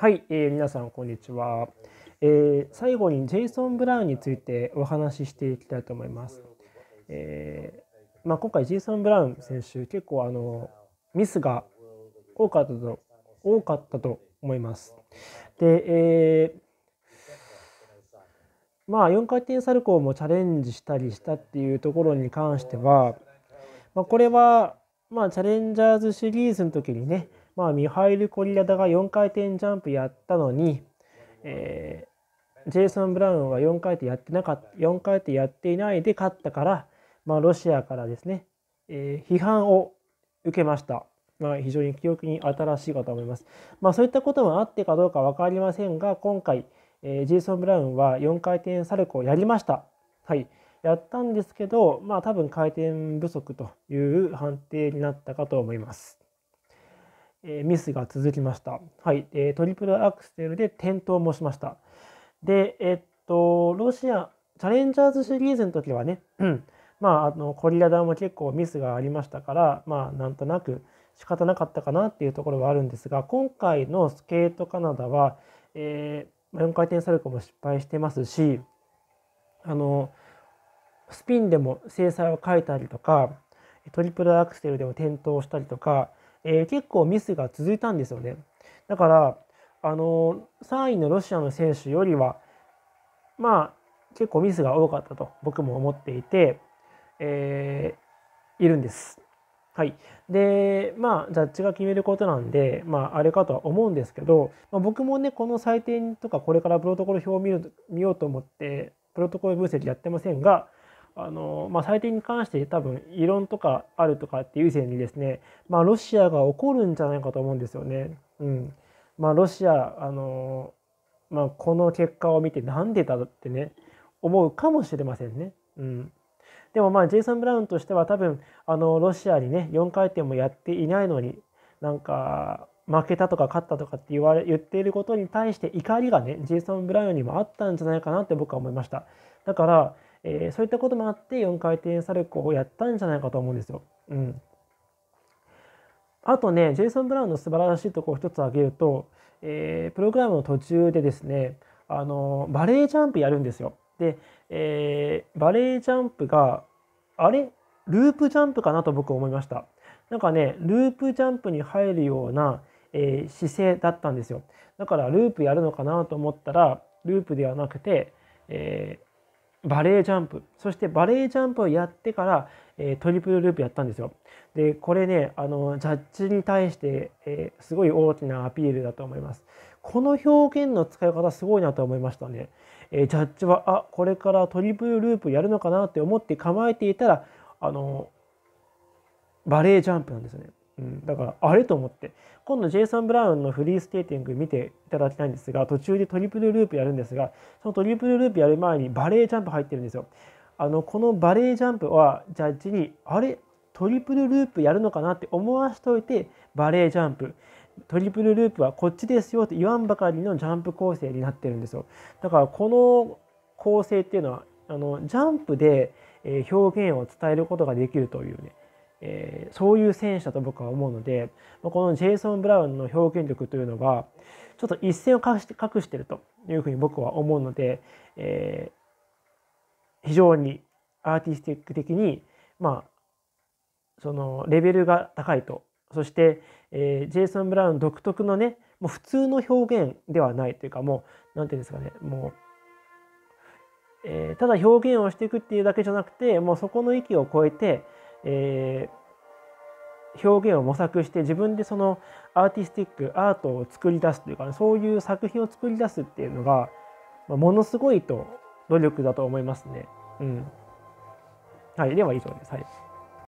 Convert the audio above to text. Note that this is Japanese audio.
はい、えー、皆さんこんにちは、えー、最後にジェイソン・ブラウンについてお話ししていきたいと思います。えー、まあ、今回ジェイソン・ブラウン選手結構あのミスが多かったと多かったと思います。で、えまあ、4回転サルコウもチャレンジしたりしたっていうところに関しては、まあ、これは、まあ、チャレンジャーズシリーズの時にねまあ、ミハイル・コリラダが4回転ジャンプやったのに、えー、ジェイソン・ブラウンは4回転やってなかった4回転やっていないで勝ったから、まあ、ロシアからですね、えー、批判を受けました。まあ、非常に記憶に新しいかと思います。まあ、そういったこともあってかどうか分かりませんが、今回、えー、ジェイソン・ブラウンは4回転サルコーやりました。はい。やったんですけど、まあ、多分回転不足という判定になったかと思います。えミスが続きました。はい、えトリプルアクセルで転倒もしました。で、えっと、ロシア、チャレンジャーズシリーズの時はね、まあ、あのコリアダも結構ミスがありましたから、まあ、なんとなく仕方なかったかなっていうところはあるんですが、今回のスケートカナダは、えー、4回転サルコも失敗してますし、あの、スピンでも制裁を書いたりとか、トリプルアクセルでも転倒したりとか、えー、結構ミスが続いたんですよね。だから、あの3位のロシアの選手よりは、まあ、結構ミスが多かったと僕も思っていて、えー、いるんです。はい、でまあジャッジが決めることなんで、まあ、あれかとは思うんですけど、まあ、僕もねこの採点とかこれからプロトコル表を見る見ようと思ってプロトコル分析やってませんが、あのまあ、採点に関して多分異論とかあるとかっていう以前にですね、まあ、ロシアが怒るんじゃないかと思うんですよね。うんまあ、ロシア、あのまあ、この結果を見てなんでだってね思うかもしれませんね。うん、でもまあジェイソン・ブラウンとしては多分あのロシアにね4回転もやっていないのになんか負けたとか勝ったとかって言われ言っていることに対して怒りがねジェイソン・ブラウンにもあったんじゃないかなって僕は思いました。だからえー、そういったこともあって4回転サルコーをやったんじゃないかと思うんですよ。うん、あとねジェイソン・ブラウンの素晴らしいところを一つ挙げると、えー、プログラムの途中でですねあのバレージャンプやるんですよ。で、えー、バレージャンプがあれループジャンプかなと僕は思いました。なんかねループジャンプに入るような、えー、姿勢だったんですよ。だからループやるのかなと思ったらループではなくて、えー、バレージャンプそしてバレージャンプをやってから、えー、トリプルループやったんですよでこれねあのジャッジに対して、えー、すごい大きなアピールだと思いますこの表現の使い方すごいなと思いましたね、えー、ジャッジはあこれからトリプルループやるのかなって思って構えていたらあのバレージャンプなんですねうん、だからあれと思って今度ジェイソン・ブラウンのフリースケーティング見ていただきたいんですが途中でトリプルループやるんですがそのトリプルループやる前にバレージャンプ入ってるんですよあのこのバレージャンプはジャッジにあれトリプルループやるのかなって思わしておいてバレージャンプトリプルループはこっちですよって言わんばかりのジャンプ構成になってるんですよだからこの構成っていうのはあのジャンプで表現を伝えることができるというねえー、そういう選手だと僕は思うので、まあ、このジェイソン・ブラウンの表現力というのがちょっと一線を隠して隠してるというふうに僕は思うので、えー、非常にアーティスティック的に、まあ、そのレベルが高いとそして、えー、ジェイソン・ブラウン独特のねもう普通の表現ではないというかもう何て言うんですかねもうえー、ただ表現をしていくっていうだけじゃなくてもうそこの域を超えて、えー、表現を模索して自分でそのアーティスティックアートを作り出すというか、ね、そういう作品を作り出すっていうのが、まものすごいと努力だと思いますね。うんはい、では以上です。はい